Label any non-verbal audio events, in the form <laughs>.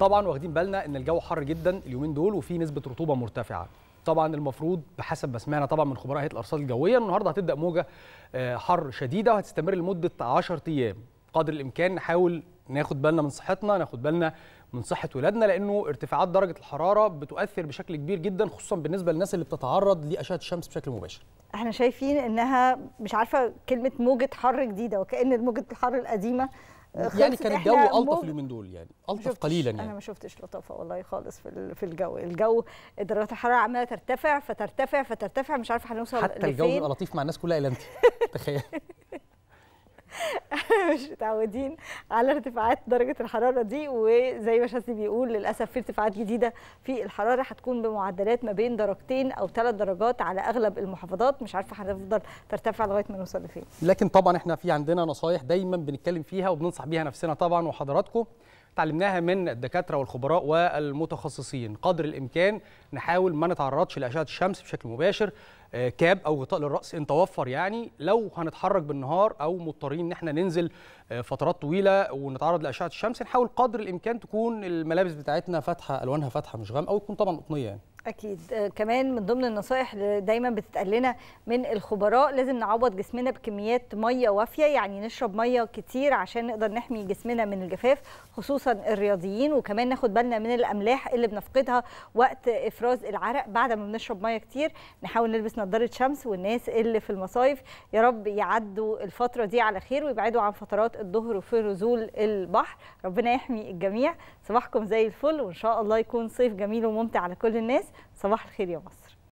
طبعا واخدين بالنا ان الجو حر جدا اليومين دول وفي نسبه رطوبه مرتفعه طبعا المفروض بحسب ما سمعنا طبعا من خبراء هيئه الارصاد الجويه النهارده هتبدا موجه آه، حر شديده وهتستمر لمده 10 ايام قدر الامكان نحاول ناخد بالنا من صحتنا ناخد بالنا من صحه ولادنا لانه ارتفاعات درجه الحراره بتؤثر بشكل كبير جدا خصوصا بالنسبه للناس اللي بتتعرض لاشعه الشمس بشكل مباشر احنا شايفين انها مش عارفه كلمه موجه حر جديده وكان موجه الحر القديمه يعني كان الجو الطف اليومين دول يعني الطف قليلا يعني انا ما شفتش لطافه والله خالص في في الجو الجو درجات الحراره عماله ترتفع فترتفع فترتفع مش عارفه هنوصل حتى الجو لفين. لطيف مع الناس كلها الا انت <laughs> تخيل <laughs> مش متعودين على ارتفاعات درجه الحراره دي وزي ما شاسي بيقول للاسف في ارتفاعات جديده في الحراره هتكون بمعدلات ما بين درجتين او ثلاث درجات على اغلب المحافظات مش عارفه هتفضل ترتفع لغايه ما نوصل لفين لكن طبعا احنا في عندنا نصايح دايما بنتكلم فيها وبننصح بيها نفسنا طبعا وحضراتكم تعلمناها من الدكاتره والخبراء والمتخصصين قدر الامكان نحاول ما نتعرضش لاشعه الشمس بشكل مباشر آه، كاب او غطاء للراس ان توفر يعني لو هنتحرك بالنهار او مضطرين ان احنا ننزل آه، فترات طويله ونتعرض لاشعه الشمس نحاول قدر الامكان تكون الملابس بتاعتنا فاتحه الوانها فاتحه مش غامقه يكون طبعا قطنيه يعني اكيد آه، كمان من ضمن النصائح اللي دايما بتتقال لنا من الخبراء لازم نعوض جسمنا بكميات ميه وافيه يعني نشرب ميه كتير عشان نقدر نحمي جسمنا من الجفاف خصوصا الرياضيين وكمان ناخد بالنا من الاملاح اللي بنفقدها وقت افراز العرق بعد ما بنشرب ميه كتير نحاول نلبس نظاره شمس والناس اللي في المصايف يا رب يعدوا الفتره دي على خير ويبعدوا عن فترات الظهر وفي نزول البحر ربنا يحمي الجميع صباحكم زي الفل وان شاء الله يكون صيف جميل وممتع على كل الناس صباح الخير يا مصر